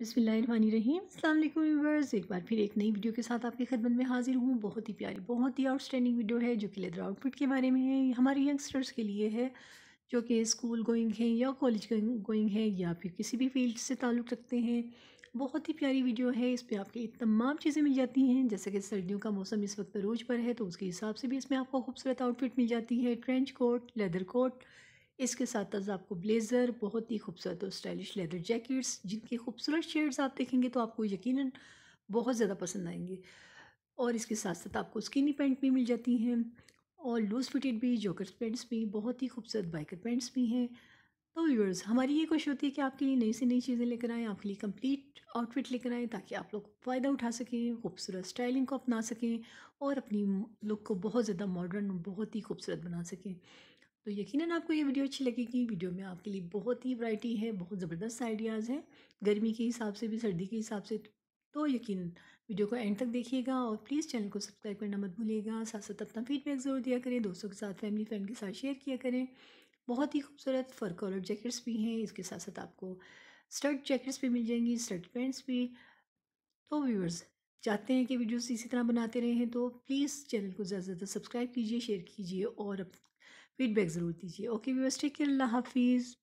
बसमीम अल्लाम एक बार फिर एक नई वीडियो के साथ आपकी खदमत में हाजिर हूँ बहुत ही प्यारी बहुत ही आउटस्टैंडिंग वीडियो है जो कि लेदर आउटफिट के बारे में है हमारे यंगस्टर्स के लिए है जो कि स्कूल गोइंग है या कॉलेज गोइंग है या फिर किसी भी फील्ड से ताल्लुक़ रखते हैं बहुत ही प्यारी वीडियो है इस पर आपके तमाम चीज़ें मिल जाती हैं जैसे कि सर्दियों का मौसम इस वक्त रोज पर है तो उसके हिसाब से भी इसमें आपको खूबसूरत आउटफिट मिल जाती है ट्रेंच कोट लेदर कोट इसके साथ साथ आपको ब्लेज़र बहुत ही खूबसूरत और स्टाइलिश लेदर जैकेट्स जिनके खूबसूरत शेड्स आप देखेंगे तो आपको यकीनन बहुत ज़्यादा पसंद आएंगे और इसके साथ साथ आपको स्किनी पैंट भी मिल जाती हैं और लूज़ फिटेड भी जॉकर पैंट्स भी बहुत ही खूबसूरत बाइकर पैंट्स भी हैं तो व्यूअर्स हमारी ये कोशिश होती है कि आपके लिए नई से नई चीज़ें लेकर आएँ आपके लिए कंप्लीट आउटफिट लेकर आएँ ताकि आप लोग फ़ायदा उठा सकें खूबसूरत स्टाइलिंग को अपना सकें और अपनी लुक को बहुत ज़्यादा मॉडर्न बहुत ही खूबसूरत बना सकें तो यकीनन आपको ये वीडियो अच्छी लगेगी वीडियो में आपके लिए बहुत ही वैरायटी है बहुत ज़बरदस्त आइडियाज़ हैं गर्मी के हिसाब से भी सर्दी के हिसाब से तो यकीन वीडियो को एंड तक देखिएगा और प्लीज़ चैनल को सब्सक्राइब करना मत भूलिएगा साथ साथ अपना फीडबैक ज़रूर दिया करें दोस्तों के साथ फैमिली फ्रेंड के साथ शेयर किया करें बहुत ही खूबसूरत फर कॉलर जैकेट्स भी हैं इसके साथ साथ आपको स्टर्ट जैकेट्स भी मिल जाएंगी स्टर्ट पेंट्स भी तो व्यूअर्स चाहते हैं कि वीडियोस इसी तरह बनाते रहें तो प्लीज़ चैनल को ज़्यादा से ज़्यादा सब्सक्राइब कीजिए शेयर कीजिए और फीडबैक ज़रूर दीजिए ओके के अल्लाह हाफिज़